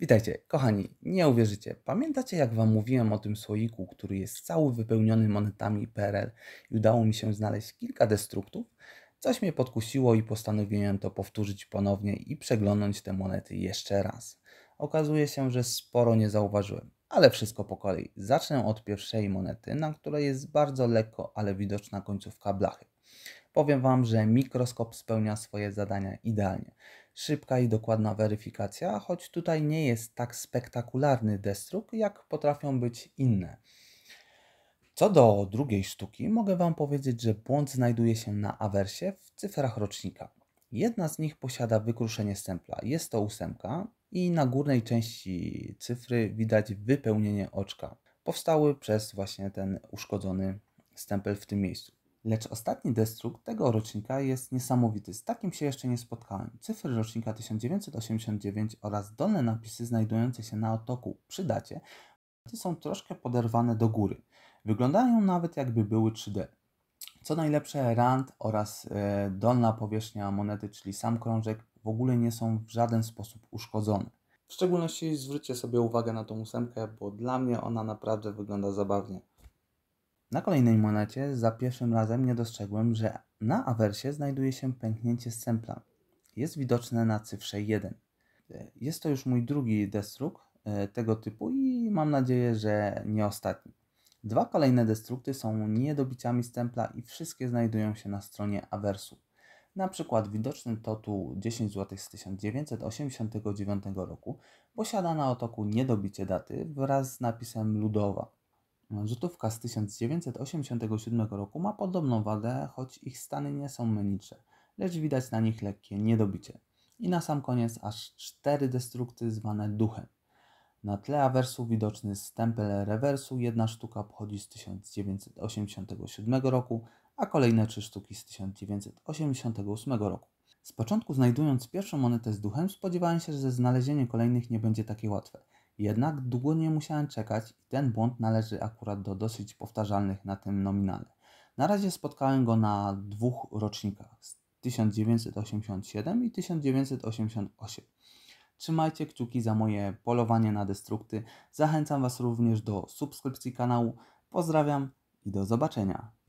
Witajcie, kochani, nie uwierzycie. Pamiętacie, jak Wam mówiłem o tym słoiku, który jest cały wypełniony monetami PRL i udało mi się znaleźć kilka destruktów? Coś mnie podkusiło i postanowiłem to powtórzyć ponownie i przeglądnąć te monety jeszcze raz. Okazuje się, że sporo nie zauważyłem, ale wszystko po kolei. Zacznę od pierwszej monety, na której jest bardzo lekko, ale widoczna końcówka blachy powiem Wam, że mikroskop spełnia swoje zadania idealnie. Szybka i dokładna weryfikacja, choć tutaj nie jest tak spektakularny destruk, jak potrafią być inne. Co do drugiej sztuki, mogę Wam powiedzieć, że błąd znajduje się na awersie w cyfrach rocznika. Jedna z nich posiada wykruszenie stempla, jest to ósemka i na górnej części cyfry widać wypełnienie oczka. Powstały przez właśnie ten uszkodzony stempel w tym miejscu. Lecz ostatni destrukt tego rocznika jest niesamowity. Z takim się jeszcze nie spotkałem. Cyfry rocznika 1989 oraz dolne napisy znajdujące się na otoku przy dacie są troszkę poderwane do góry. Wyglądają nawet jakby były 3D. Co najlepsze, rand oraz e, dolna powierzchnia monety, czyli sam krążek, w ogóle nie są w żaden sposób uszkodzone. W szczególności zwróćcie sobie uwagę na tą ósemkę, bo dla mnie ona naprawdę wygląda zabawnie. Na kolejnej monecie za pierwszym razem nie dostrzegłem, że na awersie znajduje się pęknięcie stempla. Jest widoczne na cyfrze 1. Jest to już mój drugi destruk e, tego typu i mam nadzieję, że nie ostatni. Dwa kolejne destrukty są niedobiciami stempla i wszystkie znajdują się na stronie awersu. Na przykład widoczny to tu 10 zł z 1989 roku posiada na otoku niedobicie daty wraz z napisem ludowa. Rzutówka z 1987 roku ma podobną wagę, choć ich stany nie są menicze, lecz widać na nich lekkie niedobicie. I na sam koniec aż cztery destrukty zwane duchem. Na tle awersu widoczny stempel rewersu, jedna sztuka pochodzi z 1987 roku, a kolejne trzy sztuki z 1988 roku. Z początku znajdując pierwszą monetę z duchem spodziewałem się, że znalezienie kolejnych nie będzie takie łatwe – jednak długo nie musiałem czekać i ten błąd należy akurat do dosyć powtarzalnych na tym nominale. Na razie spotkałem go na dwóch rocznikach z 1987 i 1988. Trzymajcie kciuki za moje polowanie na destrukty. Zachęcam Was również do subskrypcji kanału. Pozdrawiam i do zobaczenia.